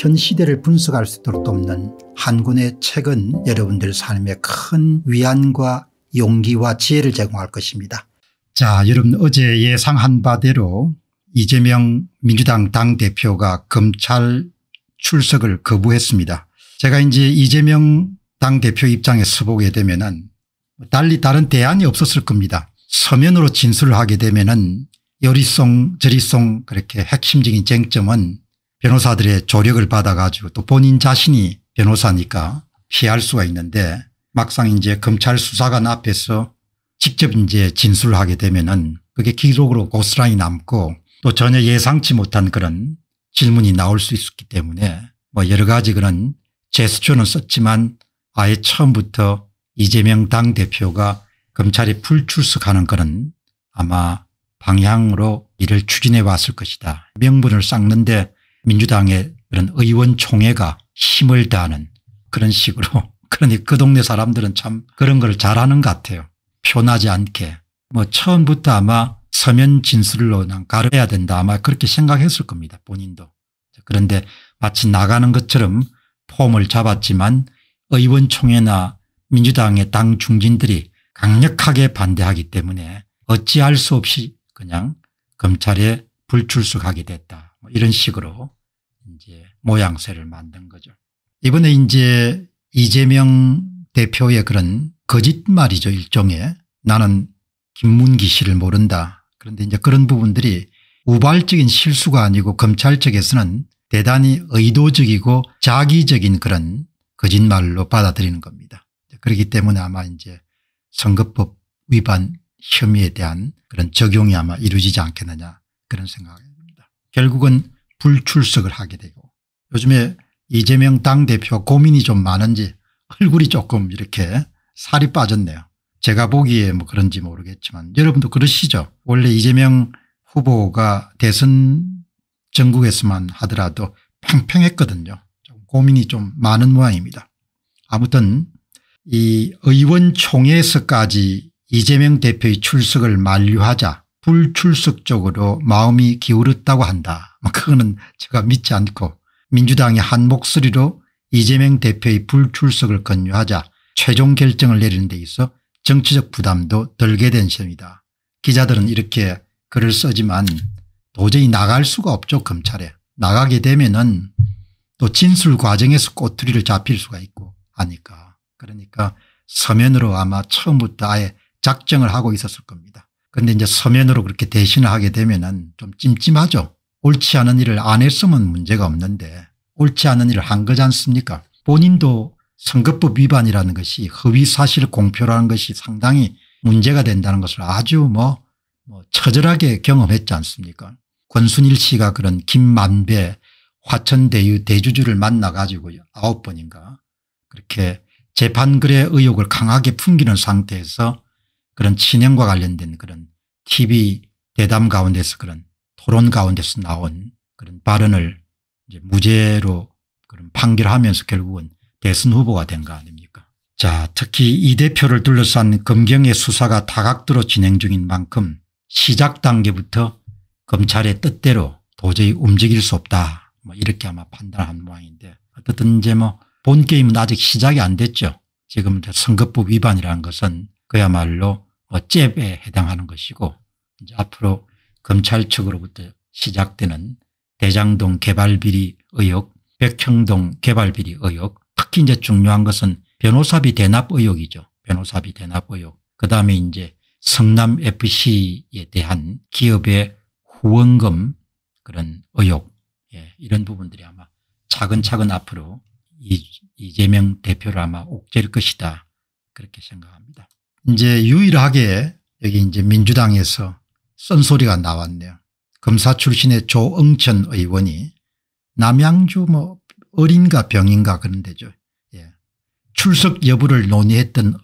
현 시대를 분석할 수 있도록 돕는 한 권의 책은 여러분들 삶에 큰 위안과 용기와 지혜를 제공할 것입니다. 자 여러분 어제 예상한 바대로 이재명 민주당 당대표가 검찰 출석을 거부했습니다. 제가 이제 이재명 당대표 입장에 서보게 되면 은 달리 다른 대안이 없었을 겁니다. 서면으로 진술을 하게 되면 은 요리송 저리송 그렇게 핵심적인 쟁점은 변호사들의 조력을 받아가지고 또 본인 자신이 변호사니까 피할 수가 있는데 막상 이제 검찰 수사관 앞에서 직접 이제 진술을 하게 되면은 그게 기록으로 고스란히 남고 또 전혀 예상치 못한 그런 질문이 나올 수 있기 었 때문에 뭐 여러 가지 그런 제스처는 썼지만 아예 처음부터 이재명 당대표가 검찰이 불출석하는 그런 아마 방향으로 이를 추진해 왔을 것이다. 명분을 쌓는데 민주당의 그런 의원총회가 힘을 다하는 그런 식으로 그러니 그 동네 사람들은 참 그런 걸 잘하는 것 같아요. 표나지 않게 뭐 처음부터 아마 서면 진술로 가려야 된다 아마 그렇게 생각했을 겁니다. 본인도. 그런데 마치 나가는 것처럼 폼을 잡았지만 의원총회나 민주당의 당 중진들이 강력하게 반대하기 때문에 어찌할 수 없이 그냥 검찰에 불출석하게 됐다. 뭐 이런 식으로 이제 모양새를 만든 거죠. 이번에 이제 이재명 대표의 그런 거짓말이죠 일종의 나는 김문기 씨를 모른다 그런데 이제 그런 부분들이 우발적인 실수가 아니고 검찰 측에서는 대단히 의도적이고 자기적인 그런 거짓말로 받아들이는 겁니다. 그렇기 때문에 아마 이제 선거법 위반 혐의에 대한 그런 적용이 아마 이루어지지 않겠느냐 그런 생각입니다. 결국은 불출석을 하게 되고 요즘에 이재명 당대표 고민이 좀 많은지 얼굴이 조금 이렇게 살이 빠졌네요. 제가 보기에 뭐 그런지 모르겠지만 여러분도 그러시죠. 원래 이재명 후보가 대선 전국에서만 하더라도 팽팽했거든요. 좀 고민이 좀 많은 모양입니다. 아무튼 이 의원총회에서까지 이재명 대표의 출석을 만류하자 불출석적으로 마음이 기울었다고 한다. 뭐 그거는 제가 믿지 않고 민주당이 한 목소리로 이재명 대표의 불출석을 권유하자 최종 결정을 내리는 데 있어 정치적 부담도 덜게 된 셈이다. 기자들은 이렇게 글을 쓰지만 도저히 나갈 수가 없죠 검찰에. 나가게 되면 은또 진술 과정에서 꼬투리를 잡힐 수가 있고 하니까. 그러니까 서면으로 아마 처음부터 아예 작정을 하고 있었을 겁니다. 근데 이제 서면으로 그렇게 대신하게 되면은 좀 찜찜하죠. 옳지 않은 일을 안 했으면 문제가 없는데 옳지 않은 일을 한 거지 않습니까 본인도 선거법 위반이라는 것이 허위사실 공표라는 것이 상당히 문제가 된다는 것을 아주 뭐, 뭐 처절하게 경험했지 않습니까 권순일 씨가 그런 김만배 화천대유 대주주를 만나 가지고 아홉 번인가 그렇게 재판글의 의혹을 강하게 풍기는 상태에서 그런 진형과 관련된 그런 TV 대담 가운데서 그런 토론 가운데서 나온 그런 발언을 이제 무죄로 그런 판결하면서 결국은 대선 후보가 된 거 아닙니까? 자, 특히 이 대표를 둘러싼 검경의 수사가 다각도로 진행 중인 만큼 시작 단계부터 검찰의 뜻대로 도저히 움직일 수 없다. 뭐 이렇게 아마 판단한 모양인데 어쨌든 이제 뭐 본 게임은 아직 시작이 안 됐죠. 지금 선거법 위반이라는 것은 그야말로 어, 잽에 해당하는 것이고 이제 앞으로 검찰 측으로부터 시작되는 대장동 개발비리 의혹 백형동 개발비리 의혹 특히 이제 중요한 것은 변호사비 대납 의혹이죠. 변호사비 대납 의혹 그다음에 이제 성남FC에 대한 기업의 후원금 그런 의혹 예, 이런 부분들이 아마 차근차근 앞으로 이재명 대표를 아마 옥죄일 것이다 그렇게 생각합니다. 이제 유일하게 여기 이제 민주당에서 쓴소리가 나왔네요. 검사 출신의 조응천 의원이 남양주 뭐 어린가 병인가 그런 데죠. 예. 출석 여부를 논의했던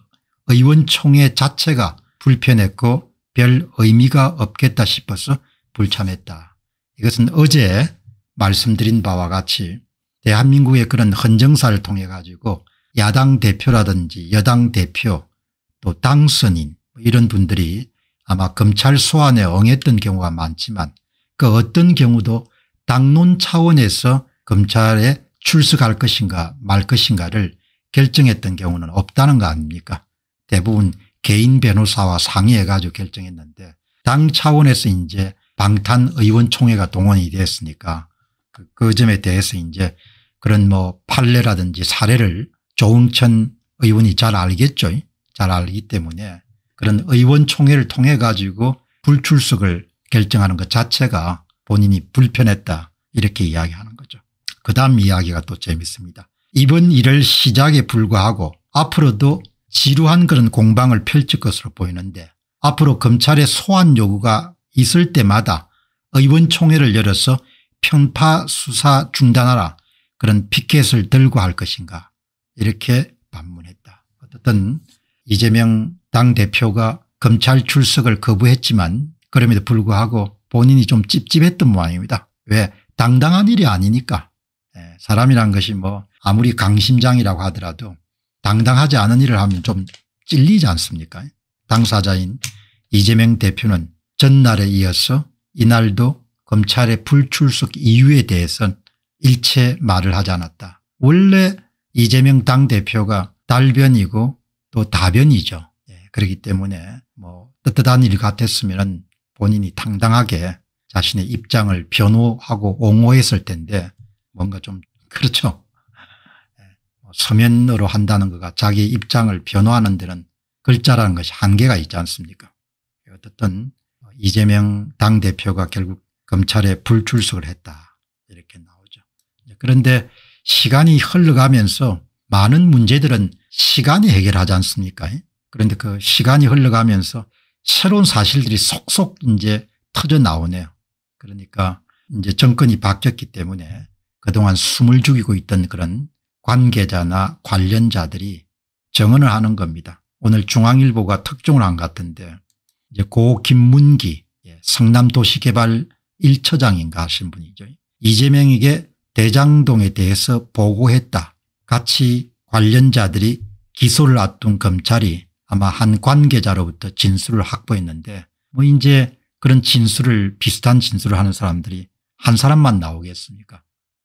의원총회 자체가 불편했고 별 의미가 없겠다 싶어서 불참했다. 이것은 어제 말씀드린 바와 같이 대한민국의 그런 헌정사를 통해 가지고 야당 대표라든지 여당 대표 또 당선인 뭐 이런 분들이 아마 검찰 소환에 응했던 경우가 많지만 그 어떤 경우도 당론 차원에서 검찰에 출석할 것인가 말 것인가를 결정했던 경우는 없다는 거 아닙니까 대부분 개인 변호사와 상의해 가지고 결정했는데 당 차원에서 이제 방탄 의원총회가 동원이 됐으니까 그, 그 점에 대해서 이제 그런 뭐 판례라든지 사례를 조응천 의원이 잘 알겠죠 잘 알기 때문에 그런 의원총회를 통해 가지고 불출석을 결정하는 것 자체가 본인이 불편했다 이렇게 이야기하는 거죠. 그 다음 이야기가 또 재밌습니다. 이번 일을 시작에 불과하고 앞으로도 지루한 그런 공방을 펼칠 것으로 보이는데 앞으로 검찰의 소환 요구가 있을 때마다 의원총회를 열어서 편파 수사 중단하라 그런 피켓을 들고 할 것인가 이렇게 반문했다. 어떤 이재명 당대표가 검찰 출석을 거부했지만 그럼에도 불구하고 본인이 좀 찝찝했던 모양입니다. 왜 당당한 일이 아니니까 예, 사람이란 것이 뭐 아무리 강심장이라고 하더라도 당당하지 않은 일을 하면 좀 찔리지 않습니까 당사자인 이재명 대표는 전날에 이어서 이날도 검찰의 불출석 이유에 대해서는 일체 말을 하지 않았다. 원래 이재명 당대표가 달변이고 또 다변이죠. 예, 그렇기 때문에 뭐 뜨뜻한 일 같았으면 본인이 당당하게 자신의 입장을 변호하고 옹호했을 텐데 뭔가 좀 그렇죠. 예, 뭐 서면으로 한다는 거가 자기 입장을 변호하는 데는 글자라는 것이 한계가 있지 않습니까 어쨌든 뭐 이재명 당대표가 결국 검찰에 불출석을 했다 이렇게 나오죠. 그런데 시간이 흘러가면서 많은 문제들은 시간이 해결하지 않습니까 그런데 그 시간이 흘러가면서 새로운 사실들이 속속 이제 터져 나오네요. 그러니까 이제 정권이 바뀌었기 때문에 그동안 숨을 죽이고 있던 그런 관계자나 관련자들이 정언을 하는 겁니다. 오늘 중앙일보가 특종을 한 같은데 이제 고 김문기 예, 성남도시개발 1처장인가 하신 분이죠. 이재명에게 대장동에 대해서 보고했다. 같이 관련자들이 기소를 앞둔 검찰이 아마 한 관계자로부터 진술을 확보했는데 뭐 이제 그런 진술을 비슷한 진술을 하는 사람들이 한 사람만 나오겠습니까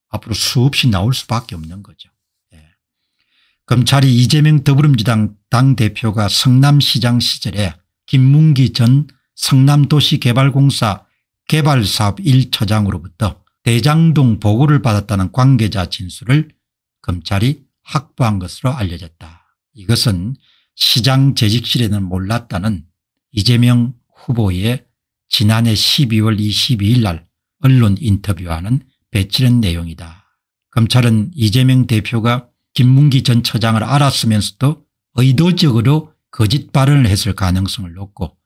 앞으로 수없이 나올 수밖에 없는 거죠. 예. 검찰이 이재명 더불어민주당 당대표가 성남시장 시절에 김문기 전 성남도시개발공사 개발사업 1처장으로부터 대장동 보고를 받았다는 관계자 진술을 검찰이 확보한 것으로 알려졌다. 이것은 시장 재직실에는 몰랐다는 이재명 후보의 지난해 12월 22일 날 언론 인터뷰와는 배치된 내용이다. 검찰은 이재명 대표가 김문기 전 처장을 알았으면서도 의도적으로 거짓 발언을 했을 가능성을 놓고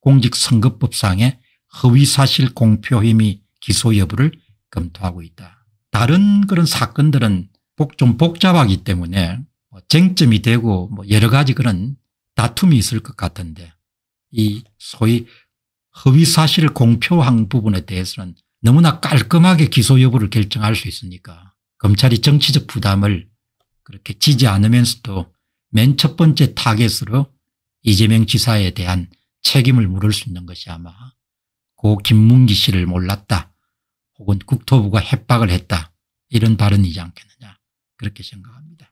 공직선거법상의 허위사실 공표 혐의 기소 여부를 검토하고 있다. 다른 그런 사건들은 좀 복잡하기 때문에 뭐 쟁점이 되고 뭐 여러 가지 그런 다툼이 있을 것 같은데 이 소위 허위 사실 공표한 부분에 대해서는 너무나 깔끔하게 기소 여부를 결정할 수 있으니까 검찰이 정치적 부담을 그렇게 지지 않으면서도 맨 첫 번째 타겟으로 이재명 지사에 대한 책임을 물을 수 있는 것이 아마 고 김문기 씨를 몰랐다 혹은 국토부가 협박을 했다 이런 발언이지 않겠느냐. 그렇게 생각합니다.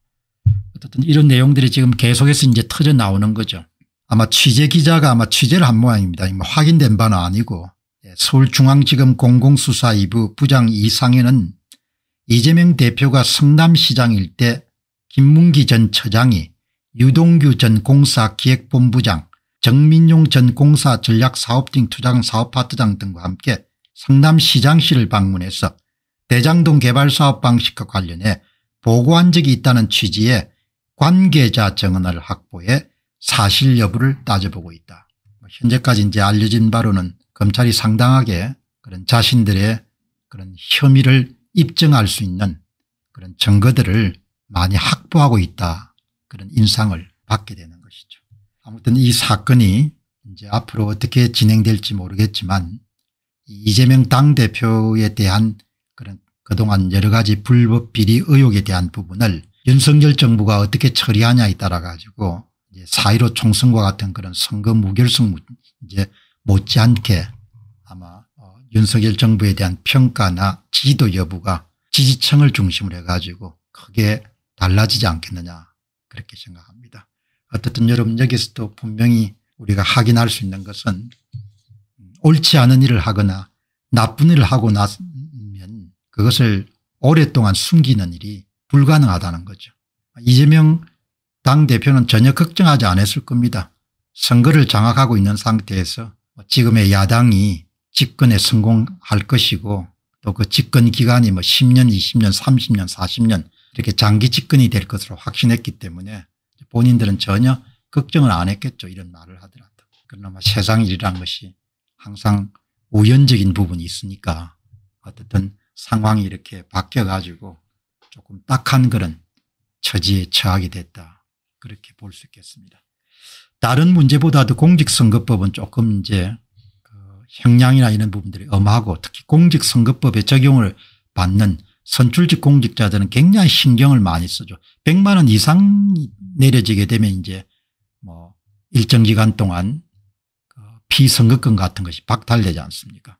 어쨌든 이런 내용들이 지금 계속해서 이제 터져 나오는 거죠. 아마 취재 기자가 아마 취재를 한 모양입니다. 뭐 확인된 바는 아니고 예, 서울중앙지검 공공수사 2부 부장 이상현은 이재명 대표가 성남시장일 때 김문기 전 처장이 유동규 전 공사 기획본부장 정민용 전 공사 전략사업팀 투장 사업파트장 등과 함께 성남시장실을 방문해서 대장동 개발사업 방식과 관련해 보고한 적이 있다는 취지의 관계자 증언을 확보해 사실 여부를 따져보고 있다. 뭐 현재까지 이제 알려진 바로는 검찰이 상당하게 그런 자신들의 그런 혐의를 입증할 수 있는 그런 증거들을 많이 확보하고 있다. 그런 인상을 받게 되는 것이죠. 아무튼 이 사건이 이제 앞으로 어떻게 진행될지 모르겠지만 이재명 당대표에 대한 그동안 여러 가지 불법 비리 의혹에 대한 부분을 윤석열 정부가 어떻게 처리하냐에 따라 가지고 이제 4.15 총선과 같은 그런 선거 무결성 이제 못지않게 아마 어, 윤석열 정부에 대한 평가나 지도 여부가 지지층을 중심으로 해가지고 크게 달라지지 않겠느냐 그렇게 생각합니다. 어쨌든 여러분 여기서도 분명히 우리가 확인할 수 있는 것은 옳지 않은 일을 하거나 나쁜 일을 하고 나서 그것을 오랫동안 숨기는 일이 불가능하다는 거죠. 이재명 당대표는 전혀 걱정하지 않았을 겁니다. 선거를 장악하고 있는 상태에서 뭐 지금의 야당이 집권에 성공할 것이고 또 그 집권 기간이 뭐 10년 20년 30년 40년 이렇게 장기 집권이 될 것으로 확신했기 때문에 본인들은 전혀 걱정을 안 했겠죠 이런 말을 하더라도 그러나 뭐 세상 일이란 것이 항상 우연적인 부분이 있으니까 어쨌든 상황이 이렇게 바뀌어가지고 조금 딱한 그런 처지에 처하게 됐다. 그렇게 볼 수 있겠습니다. 다른 문제보다도 공직선거법은 조금 이제 그 형량이나 이런 부분들이 엄하고 특히 공직선거법의 적용을 받는 선출직 공직자들은 굉장히 신경을 많이 쓰죠. 100만 원 이상 내려지게 되면 이제 뭐 일정 기간 동안 그 피선거권 같은 것이 박탈되지 않습니까?